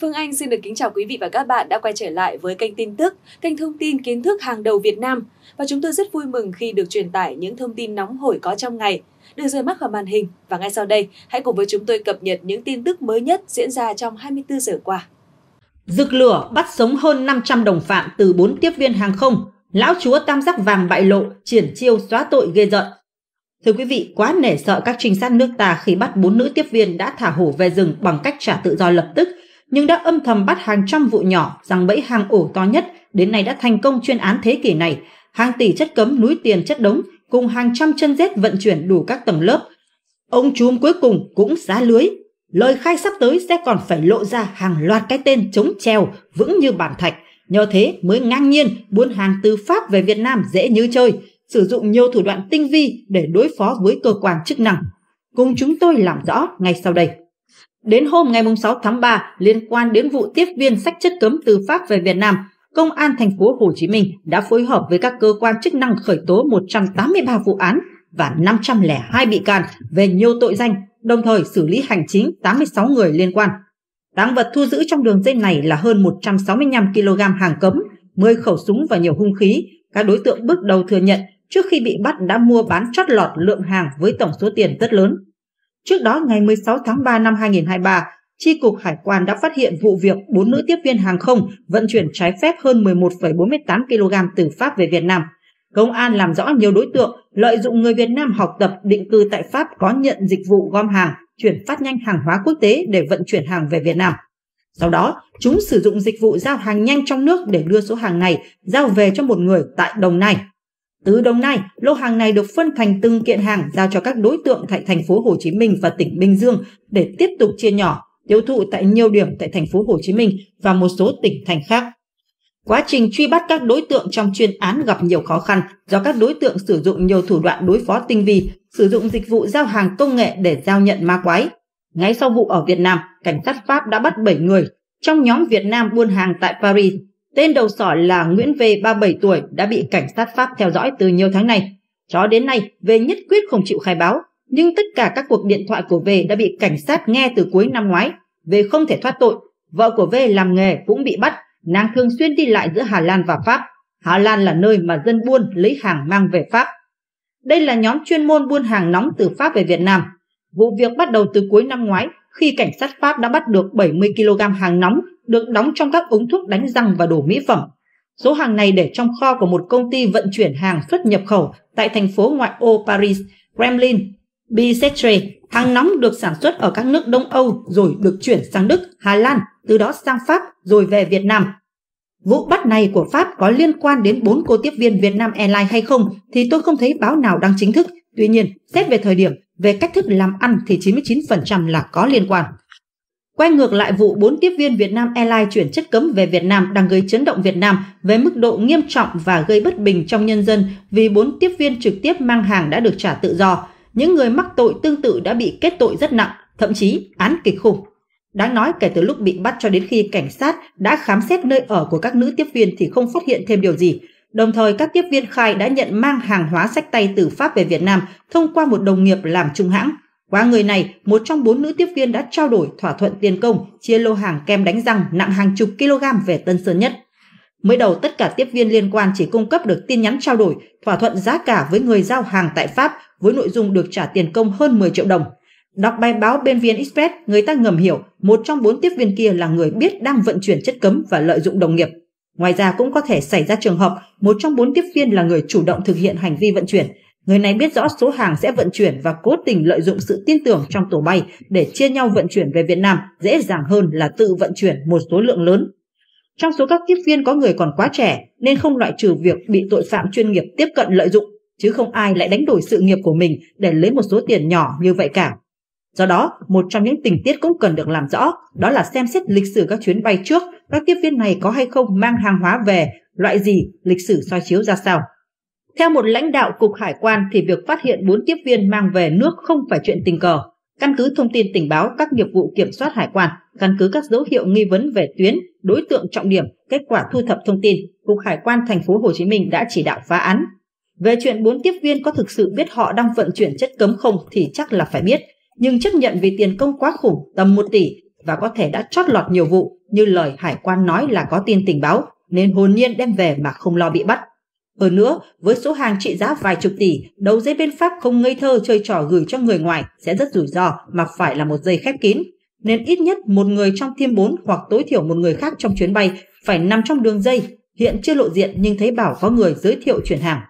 Phương Anh xin được kính chào quý vị và các bạn đã quay trở lại với kênh tin tức, kênh thông tin kiến thức hàng đầu Việt Nam. Và chúng tôi rất vui mừng khi được truyền tải những thông tin nóng hổi có trong ngày, được rời mắt khỏi màn hình. Và ngay sau đây, hãy cùng với chúng tôi cập nhật những tin tức mới nhất diễn ra trong 24 giờ qua. Dực lửa bắt sống hơn 500 đồng phạm từ 4 tiếp viên hàng không, lão chúa tam giác vàng bại lộ, triển chiêu xóa tội ghê giận. Thưa quý vị, quá nể sợ các trinh sát nước ta khi bắt bốn nữ tiếp viên đã thả hổ về rừng bằng cách trả tự do lập tức – nhưng đã âm thầm bắt hàng trăm vụ nhỏ rằng bẫy hàng ổ to nhất đến nay đã thành công chuyên án thế kỷ này hàng tỷ chất cấm núi tiền chất đống cùng hàng trăm chân rết vận chuyển đủ các tầng lớp ông chúm cuối cùng cũng xá lưới lời khai sắp tới sẽ còn phải lộ ra hàng loạt cái tên chống treo vững như bản thạch nhờ thế mới ngang nhiên buôn hàng từ pháp về việt nam dễ như chơi sử dụng nhiều thủ đoạn tinh vi để đối phó với cơ quan chức năng cùng chúng tôi làm rõ ngay sau đây Đến hôm ngày 6 tháng 3, liên quan đến vụ tiếp viên sách chất cấm từ Pháp về Việt Nam, Công an thành phố Hồ Chí Minh đã phối hợp với các cơ quan chức năng khởi tố 183 vụ án và 502 bị can về nhiều tội danh, đồng thời xử lý hành chính 86 người liên quan. Táng vật thu giữ trong đường dây này là hơn 165 kg hàng cấm, 10 khẩu súng và nhiều hung khí. Các đối tượng bước đầu thừa nhận trước khi bị bắt đã mua bán chót lọt lượng hàng với tổng số tiền rất lớn. Trước đó ngày 16 tháng 3 năm 2023, Tri Cục Hải quan đã phát hiện vụ việc 4 nữ tiếp viên hàng không vận chuyển trái phép hơn 11,48 kg từ Pháp về Việt Nam. Công an làm rõ nhiều đối tượng lợi dụng người Việt Nam học tập định cư tại Pháp có nhận dịch vụ gom hàng, chuyển phát nhanh hàng hóa quốc tế để vận chuyển hàng về Việt Nam. Sau đó, chúng sử dụng dịch vụ giao hàng nhanh trong nước để đưa số hàng này giao về cho một người tại Đồng Nai. Từ Đồng Nai, lô hàng này được phân thành từng kiện hàng giao cho các đối tượng tại thành phố Hồ Chí Minh và tỉnh Bình Dương để tiếp tục chia nhỏ, tiêu thụ tại nhiều điểm tại thành phố Hồ Chí Minh và một số tỉnh thành khác. Quá trình truy bắt các đối tượng trong chuyên án gặp nhiều khó khăn do các đối tượng sử dụng nhiều thủ đoạn đối phó tinh vi, sử dụng dịch vụ giao hàng công nghệ để giao nhận ma quái. Ngay sau vụ ở Việt Nam, cảnh sát Pháp đã bắt 7 người, trong nhóm Việt Nam buôn hàng tại Paris Tên đầu sỏ là Nguyễn V, 37 tuổi, đã bị cảnh sát Pháp theo dõi từ nhiều tháng nay. Cho đến nay, V nhất quyết không chịu khai báo, nhưng tất cả các cuộc điện thoại của V đã bị cảnh sát nghe từ cuối năm ngoái. V không thể thoát tội, vợ của V làm nghề cũng bị bắt, nàng thường xuyên đi lại giữa Hà Lan và Pháp. Hà Lan là nơi mà dân buôn lấy hàng mang về Pháp. Đây là nhóm chuyên môn buôn hàng nóng từ Pháp về Việt Nam. Vụ việc bắt đầu từ cuối năm ngoái khi cảnh sát Pháp đã bắt được 70 kg hàng nóng được đóng trong các ống thuốc đánh răng và đồ mỹ phẩm. Số hàng này để trong kho của một công ty vận chuyển hàng xuất nhập khẩu tại thành phố ngoại ô Paris, Kremlin, Bicetre. Hàng nóng được sản xuất ở các nước Đông Âu rồi được chuyển sang Đức, Hà Lan, từ đó sang Pháp rồi về Việt Nam. Vụ bắt này của Pháp có liên quan đến bốn cô tiếp viên Việt Nam Airlines hay không thì tôi không thấy báo nào đăng chính thức. Tuy nhiên, xét về thời điểm, về cách thức làm ăn thì 99% là có liên quan. Quay ngược lại vụ 4 tiếp viên Việt Nam Airlines chuyển chất cấm về Việt Nam đang gây chấn động Việt Nam với mức độ nghiêm trọng và gây bất bình trong nhân dân vì 4 tiếp viên trực tiếp mang hàng đã được trả tự do. Những người mắc tội tương tự đã bị kết tội rất nặng, thậm chí án kịch khủng. Đáng nói kể từ lúc bị bắt cho đến khi cảnh sát đã khám xét nơi ở của các nữ tiếp viên thì không phát hiện thêm điều gì. Đồng thời các tiếp viên khai đã nhận mang hàng hóa sách tay từ Pháp về Việt Nam thông qua một đồng nghiệp làm trung hãng. Qua người này, một trong bốn nữ tiếp viên đã trao đổi thỏa thuận tiền công, chia lô hàng kem đánh răng nặng hàng chục kg về Tân Sơn Nhất. Mới đầu tất cả tiếp viên liên quan chỉ cung cấp được tin nhắn trao đổi, thỏa thuận giá cả với người giao hàng tại Pháp với nội dung được trả tiền công hơn 10 triệu đồng. Đọc bài báo bên VN Express, người ta ngầm hiểu một trong bốn tiếp viên kia là người biết đang vận chuyển chất cấm và lợi dụng đồng nghiệp. Ngoài ra cũng có thể xảy ra trường hợp một trong bốn tiếp viên là người chủ động thực hiện hành vi vận chuyển, Người này biết rõ số hàng sẽ vận chuyển và cố tình lợi dụng sự tin tưởng trong tổ bay để chia nhau vận chuyển về Việt Nam dễ dàng hơn là tự vận chuyển một số lượng lớn. Trong số các tiếp viên có người còn quá trẻ nên không loại trừ việc bị tội phạm chuyên nghiệp tiếp cận lợi dụng, chứ không ai lại đánh đổi sự nghiệp của mình để lấy một số tiền nhỏ như vậy cả. Do đó, một trong những tình tiết cũng cần được làm rõ, đó là xem xét lịch sử các chuyến bay trước, các tiếp viên này có hay không mang hàng hóa về, loại gì, lịch sử soi chiếu ra sao. Theo một lãnh đạo Cục Hải quan thì việc phát hiện 4 tiếp viên mang về nước không phải chuyện tình cờ. Căn cứ thông tin tình báo các nghiệp vụ kiểm soát hải quan, căn cứ các dấu hiệu nghi vấn về tuyến, đối tượng trọng điểm, kết quả thu thập thông tin, Cục Hải quan thành phố Hồ Chí Minh đã chỉ đạo phá án. Về chuyện 4 tiếp viên có thực sự biết họ đang vận chuyển chất cấm không thì chắc là phải biết, nhưng chấp nhận vì tiền công quá khủng tầm 1 tỷ và có thể đã chót lọt nhiều vụ như lời hải quan nói là có tin tình báo nên hồn nhiên đem về mà không lo bị bắt. Hơn nữa, với số hàng trị giá vài chục tỷ, đấu dây bên Pháp không ngây thơ chơi trò gửi cho người ngoài sẽ rất rủi ro mà phải là một dây khép kín. Nên ít nhất một người trong team 4 hoặc tối thiểu một người khác trong chuyến bay phải nằm trong đường dây, hiện chưa lộ diện nhưng thấy bảo có người giới thiệu chuyển hàng.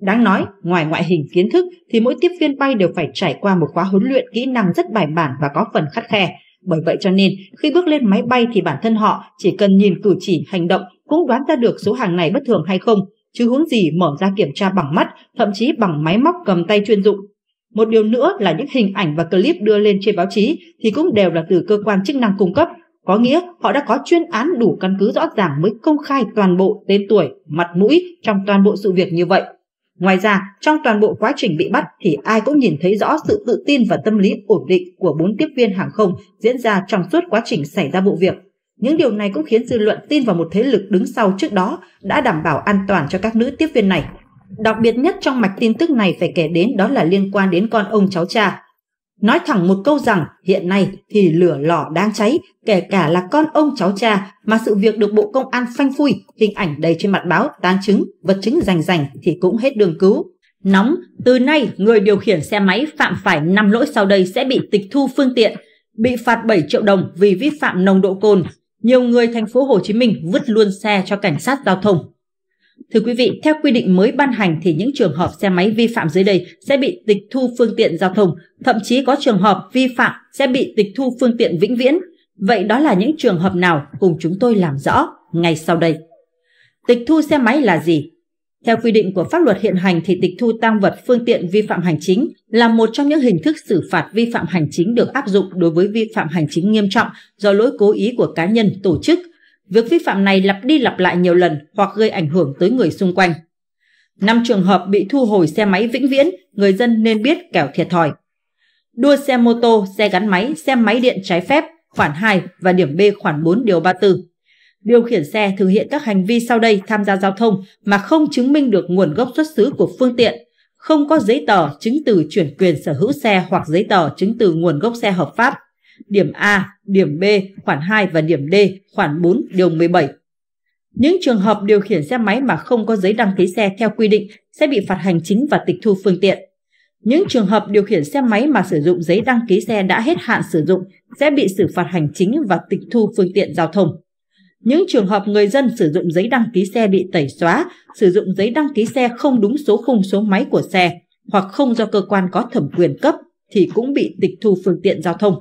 Đáng nói, ngoài ngoại hình kiến thức thì mỗi tiếp viên bay đều phải trải qua một khóa huấn luyện kỹ năng rất bài bản và có phần khắt khe. Bởi vậy cho nên, khi bước lên máy bay thì bản thân họ chỉ cần nhìn cử chỉ, hành động cũng đoán ra được số hàng này bất thường hay không, chứ huống gì mở ra kiểm tra bằng mắt, thậm chí bằng máy móc cầm tay chuyên dụng. Một điều nữa là những hình ảnh và clip đưa lên trên báo chí thì cũng đều là từ cơ quan chức năng cung cấp, có nghĩa họ đã có chuyên án đủ căn cứ rõ ràng mới công khai toàn bộ tên tuổi, mặt mũi trong toàn bộ sự việc như vậy. Ngoài ra, trong toàn bộ quá trình bị bắt thì ai cũng nhìn thấy rõ sự tự tin và tâm lý ổn định của bốn tiếp viên hàng không diễn ra trong suốt quá trình xảy ra vụ việc. Những điều này cũng khiến dư luận tin vào một thế lực đứng sau trước đó đã đảm bảo an toàn cho các nữ tiếp viên này. Đặc biệt nhất trong mạch tin tức này phải kể đến đó là liên quan đến con ông cháu cha. Nói thẳng một câu rằng hiện nay thì lửa lò đang cháy, kể cả là con ông cháu cha mà sự việc được Bộ Công an phanh phui, hình ảnh đầy trên mặt báo, tang chứng, vật chứng rành rành thì cũng hết đường cứu. Nóng, từ nay người điều khiển xe máy phạm phải 5 lỗi sau đây sẽ bị tịch thu phương tiện, bị phạt 7 triệu đồng vì vi phạm nồng độ cồn, nhiều người thành phố Hồ Chí Minh vứt luôn xe cho cảnh sát giao thông. Thưa quý vị, theo quy định mới ban hành thì những trường hợp xe máy vi phạm dưới đây sẽ bị tịch thu phương tiện giao thông, thậm chí có trường hợp vi phạm sẽ bị tịch thu phương tiện vĩnh viễn. Vậy đó là những trường hợp nào cùng chúng tôi làm rõ ngay sau đây. Tịch thu xe máy là gì? Theo quy định của pháp luật hiện hành thì tịch thu tăng vật phương tiện vi phạm hành chính là một trong những hình thức xử phạt vi phạm hành chính được áp dụng đối với vi phạm hành chính nghiêm trọng do lỗi cố ý của cá nhân, tổ chức. Việc vi phạm này lặp đi lặp lại nhiều lần hoặc gây ảnh hưởng tới người xung quanh. Năm trường hợp bị thu hồi xe máy vĩnh viễn, người dân nên biết kẻo thiệt thòi. Đua xe mô tô, xe gắn máy, xe máy điện trái phép, khoản 2 và điểm B khoản 4 điều 34 điều khiển xe thực hiện các hành vi sau đây tham gia giao thông mà không chứng minh được nguồn gốc xuất xứ của phương tiện, không có giấy tờ chứng từ chuyển quyền sở hữu xe hoặc giấy tờ chứng từ nguồn gốc xe hợp pháp. Điểm A, điểm B, khoản 2 và điểm D, khoản 4, điều 17. Những trường hợp điều khiển xe máy mà không có giấy đăng ký xe theo quy định sẽ bị phạt hành chính và tịch thu phương tiện. Những trường hợp điều khiển xe máy mà sử dụng giấy đăng ký xe đã hết hạn sử dụng sẽ bị xử phạt hành chính và tịch thu phương tiện giao thông. Những trường hợp người dân sử dụng giấy đăng ký xe bị tẩy xóa, sử dụng giấy đăng ký xe không đúng số khung số máy của xe hoặc không do cơ quan có thẩm quyền cấp thì cũng bị tịch thu phương tiện giao thông.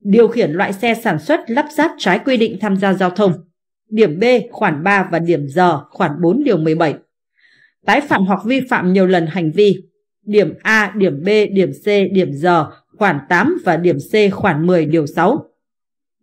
Điều khiển loại xe sản xuất lắp ráp trái quy định tham gia giao thông. Điểm B khoản 3 và điểm G khoản 4 điều 17. Tái phạm hoặc vi phạm nhiều lần hành vi. Điểm A, điểm B, điểm C, điểm G khoản 8 và điểm C khoản 10 điều 6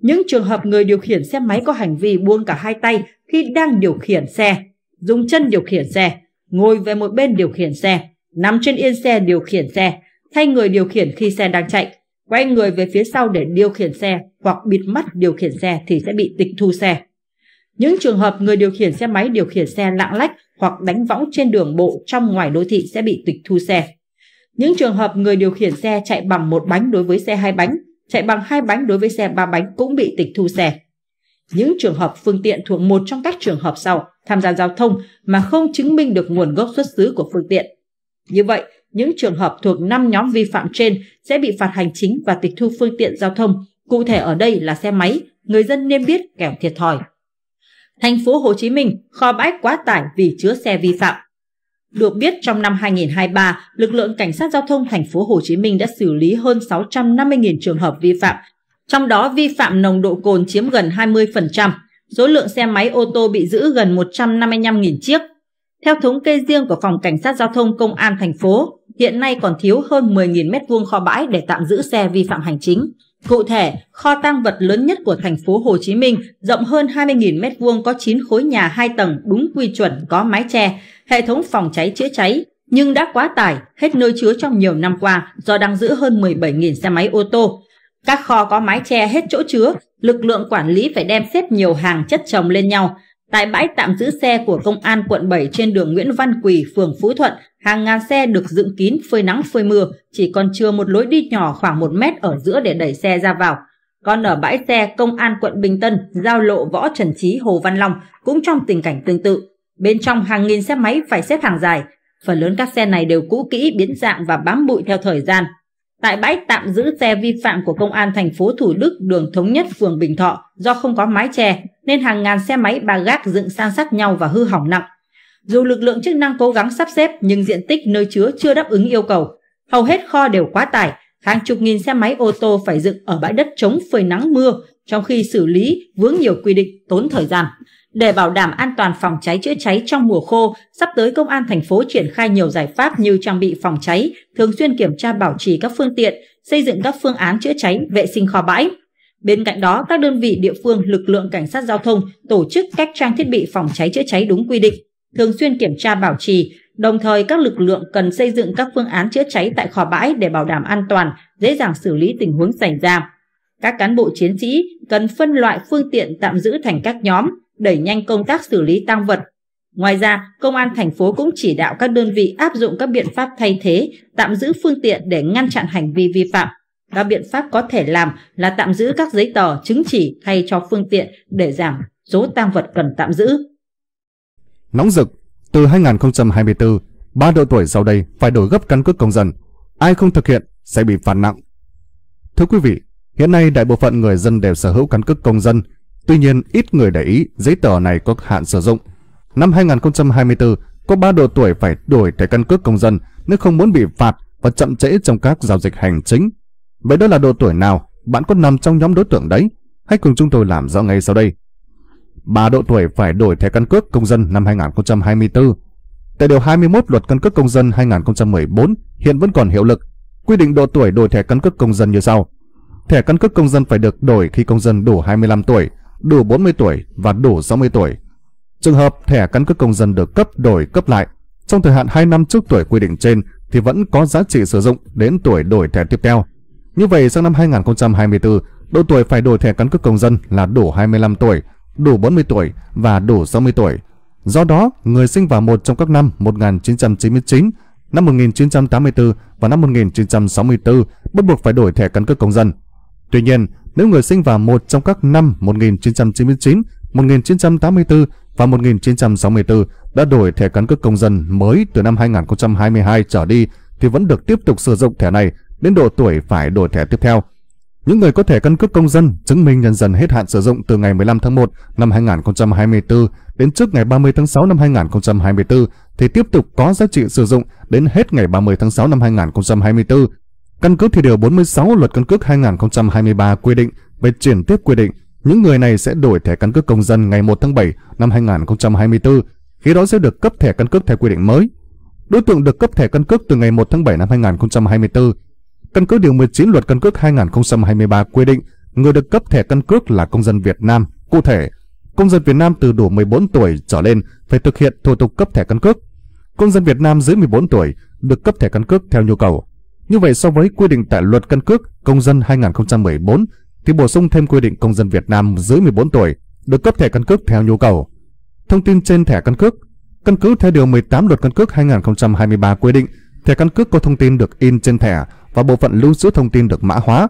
những trường hợp người điều khiển xe máy có hành vi buông cả hai tay khi đang điều khiển xe, dùng chân điều khiển xe, ngồi về một bên điều khiển xe, nằm trên yên xe điều khiển xe, thay người điều khiển khi xe đang chạy, quay người về phía sau để điều khiển xe hoặc bịt mắt điều khiển xe thì sẽ bị tịch thu xe. Những trường hợp người điều khiển xe máy điều khiển xe lạng lách hoặc đánh võng trên đường bộ trong ngoài đô thị sẽ bị tịch thu xe. Những trường hợp người điều khiển xe chạy bằng một bánh đối với xe hai bánh chạy bằng hai bánh đối với xe ba bánh cũng bị tịch thu xe. Những trường hợp phương tiện thuộc một trong các trường hợp sau tham gia giao thông mà không chứng minh được nguồn gốc xuất xứ của phương tiện. Như vậy, những trường hợp thuộc 5 nhóm vi phạm trên sẽ bị phạt hành chính và tịch thu phương tiện giao thông, cụ thể ở đây là xe máy, người dân nên biết kẻo thiệt thòi. Thành phố Hồ Chí Minh kho bãi quá tải vì chứa xe vi phạm. Được biết trong năm 2023, lực lượng cảnh sát giao thông thành phố Hồ Chí Minh đã xử lý hơn 650.000 trường hợp vi phạm, trong đó vi phạm nồng độ cồn chiếm gần 20%, số lượng xe máy ô tô bị giữ gần 155.000 chiếc. Theo thống kê riêng của phòng cảnh sát giao thông công an thành phố, hiện nay còn thiếu hơn 10.000 m2 kho bãi để tạm giữ xe vi phạm hành chính. Cụ thể, kho tăng vật lớn nhất của thành phố Hồ Chí Minh rộng hơn 20.000 m2 có 9 khối nhà 2 tầng đúng quy chuẩn có mái che, hệ thống phòng cháy chữa cháy, nhưng đã quá tải, hết nơi chứa trong nhiều năm qua do đang giữ hơn 17.000 xe máy ô tô. Các kho có mái che hết chỗ chứa, lực lượng quản lý phải đem xếp nhiều hàng chất chồng lên nhau. Tại bãi tạm giữ xe của Công an quận 7 trên đường Nguyễn Văn Quỳ, phường Phú Thuận, Hàng ngàn xe được dựng kín phơi nắng phơi mưa, chỉ còn chưa một lối đi nhỏ khoảng 1 mét ở giữa để đẩy xe ra vào. Còn ở bãi xe Công an quận Bình Tân, giao lộ Võ Trần Trí Hồ Văn Long cũng trong tình cảnh tương tự. Bên trong hàng nghìn xe máy phải xếp hàng dài. Phần lớn các xe này đều cũ kỹ, biến dạng và bám bụi theo thời gian. Tại bãi tạm giữ xe vi phạm của Công an thành phố Thủ Đức, đường Thống Nhất, phường Bình Thọ do không có mái che nên hàng ngàn xe máy ba gác dựng san sát nhau và hư hỏng nặng. Dù lực lượng chức năng cố gắng sắp xếp nhưng diện tích nơi chứa chưa đáp ứng yêu cầu. Hầu hết kho đều quá tải, hàng chục nghìn xe máy ô tô phải dựng ở bãi đất chống phơi nắng mưa, trong khi xử lý vướng nhiều quy định tốn thời gian. Để bảo đảm an toàn phòng cháy chữa cháy trong mùa khô, sắp tới công an thành phố triển khai nhiều giải pháp như trang bị phòng cháy, thường xuyên kiểm tra bảo trì các phương tiện, xây dựng các phương án chữa cháy, vệ sinh kho bãi. Bên cạnh đó, các đơn vị địa phương, lực lượng cảnh sát giao thông tổ chức cách trang thiết bị phòng cháy chữa cháy đúng quy định thường xuyên kiểm tra bảo trì, đồng thời các lực lượng cần xây dựng các phương án chữa cháy tại kho bãi để bảo đảm an toàn, dễ dàng xử lý tình huống xảy ra. Các cán bộ chiến sĩ cần phân loại phương tiện tạm giữ thành các nhóm, đẩy nhanh công tác xử lý tăng vật. Ngoài ra, công an thành phố cũng chỉ đạo các đơn vị áp dụng các biện pháp thay thế, tạm giữ phương tiện để ngăn chặn hành vi vi phạm. Các biện pháp có thể làm là tạm giữ các giấy tờ, chứng chỉ thay cho phương tiện để giảm số tăng vật cần tạm giữ nóng rực, từ 2024, ba độ tuổi sau đây phải đổi gấp căn cước công dân. Ai không thực hiện sẽ bị phạt nặng. Thưa quý vị, hiện nay đại bộ phận người dân đều sở hữu căn cước công dân, tuy nhiên ít người để ý giấy tờ này có hạn sử dụng. Năm 2024, có ba độ tuổi phải đổi thẻ căn cước công dân nếu không muốn bị phạt và chậm trễ trong các giao dịch hành chính. Vậy đó là độ tuổi nào? Bạn có nằm trong nhóm đối tượng đấy? Hãy cùng chúng tôi làm rõ ngay sau đây bà độ tuổi phải đổi thẻ căn cước công dân năm 2024. Tại điều 21 Luật căn cước công dân 2014 hiện vẫn còn hiệu lực, quy định độ tuổi đổi thẻ căn cước công dân như sau. Thẻ căn cước công dân phải được đổi khi công dân đủ 25 tuổi, đủ 40 tuổi và đủ 60 tuổi. Trường hợp thẻ căn cước công dân được cấp đổi cấp lại trong thời hạn 2 năm trước tuổi quy định trên thì vẫn có giá trị sử dụng đến tuổi đổi thẻ tiếp theo. Như vậy sang năm 2024, độ tuổi phải đổi thẻ căn cước công dân là đủ 25 tuổi đủ 40 tuổi và đủ 60 tuổi. Do đó, người sinh vào một trong các năm 1999, năm 1984 và năm 1964 bắt buộc phải đổi thẻ căn cước công dân. Tuy nhiên, nếu người sinh vào một trong các năm 1999, 1984 và 1964 đã đổi thẻ căn cước công dân mới từ năm 2022 trở đi thì vẫn được tiếp tục sử dụng thẻ này đến độ tuổi phải đổi thẻ tiếp theo. Những người có thẻ căn cước công dân, chứng minh nhân dân hết hạn sử dụng từ ngày 15 tháng 1 năm 2024 đến trước ngày 30 tháng 6 năm 2024 thì tiếp tục có giá trị sử dụng đến hết ngày 30 tháng 6 năm 2024. Căn cứ thì điều 46 Luật căn cước 2023 quy định về chuyển tiếp quy định những người này sẽ đổi thẻ căn cước công dân ngày 1 tháng 7 năm 2024, khi đó sẽ được cấp thẻ căn cước theo quy định mới. Đối tượng được cấp thẻ căn cước từ ngày 1 tháng 7 năm 2024 Căn cứ điều 19 luật căn cước 2023 quy định người được cấp thẻ căn cước là công dân Việt Nam. Cụ thể, công dân Việt Nam từ đủ 14 tuổi trở lên phải thực hiện thủ tục cấp thẻ căn cước. Công dân Việt Nam dưới 14 tuổi được cấp thẻ căn cước theo nhu cầu. Như vậy so với quy định tại luật căn cước công dân 2014 thì bổ sung thêm quy định công dân Việt Nam dưới 14 tuổi được cấp thẻ căn cước theo nhu cầu. Thông tin trên thẻ căn cước, căn cứ theo điều 18 luật căn cước 2023 quy định, thẻ căn cước có thông tin được in trên thẻ và bộ phận lưu trữ thông tin được mã hóa.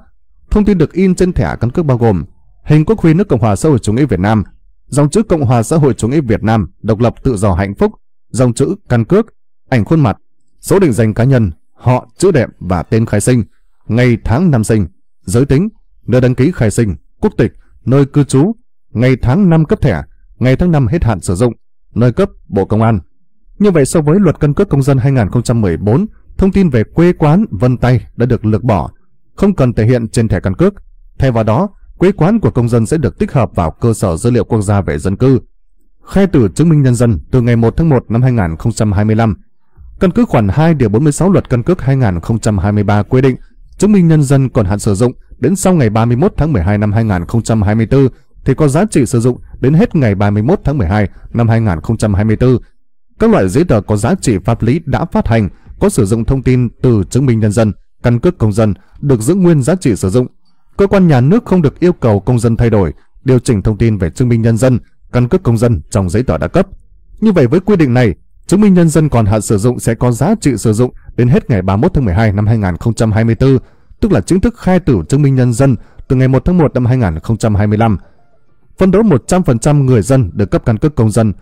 Thông tin được in trên thẻ căn cước bao gồm hình quốc huy nước Cộng hòa xã hội chủ nghĩa Việt Nam, dòng chữ Cộng hòa xã hội chủ nghĩa Việt Nam độc lập tự do hạnh phúc, dòng chữ căn cước, ảnh khuôn mặt, số định danh cá nhân, họ, chữ đệm và tên khai sinh, ngày tháng năm sinh, giới tính, nơi đăng ký khai sinh, quốc tịch, nơi cư trú, ngày tháng năm cấp thẻ, ngày tháng năm hết hạn sử dụng, nơi cấp Bộ Công an. Như vậy so với luật căn cước công dân 2014 thông tin về quê quán, vân tay đã được lược bỏ, không cần thể hiện trên thẻ căn cước. Thay vào đó, quê quán của công dân sẽ được tích hợp vào cơ sở dữ liệu quốc gia về dân cư. Khai tử chứng minh nhân dân từ ngày 1 tháng 1 năm 2025. Căn cứ khoản 2 điều 46 luật căn cước 2023 quy định chứng minh nhân dân còn hạn sử dụng đến sau ngày 31 tháng 12 năm 2024 thì có giá trị sử dụng đến hết ngày 31 tháng 12 năm 2024. Các loại giấy tờ có giá trị pháp lý đã phát hành có sử dụng thông tin từ chứng minh nhân dân, căn cước công dân được giữ nguyên giá trị sử dụng. Cơ quan nhà nước không được yêu cầu công dân thay đổi, điều chỉnh thông tin về chứng minh nhân dân, căn cước công dân trong giấy tờ đã cấp. Như vậy với quy định này, chứng minh nhân dân còn hạn sử dụng sẽ có giá trị sử dụng đến hết ngày 31 tháng 12 năm 2024, tức là chính thức khai tử chứng minh nhân dân từ ngày 1 tháng 1 năm 2025. Phân đấu 100% người dân được cấp căn cước công dân